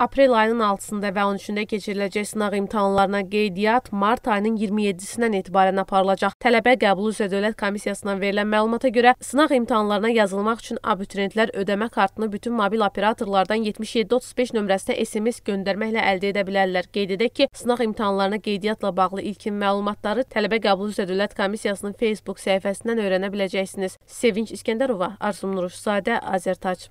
Aprel ayının 6-sında və 13-də keçiriləcək sınaq imtahanlarına qeydiyyat mart ayının 27-sindən etibarən aparılacaq. Tələbə qəbulu üzrə Dövlət Komissiyasından verilən məlumata görə sınaq imtahanlarına yazılmaq üçün abituriyentlər ödəmə kartını bütün mobil operatorlardan 7735 nömrəsinə SMS göndərməklə əldə edə bilərlər. Qeyd edək ki, sınaq imtahanlarına qeydiyyatla bağlı ilkin məlumatları tələbə qəbulu üzrə Dövlət Komissiyasının Facebook səhifəsindən öyrənə biləcəksiniz. Sevinç İskəndərova, Arzum Nuruşzadə, Azərtac.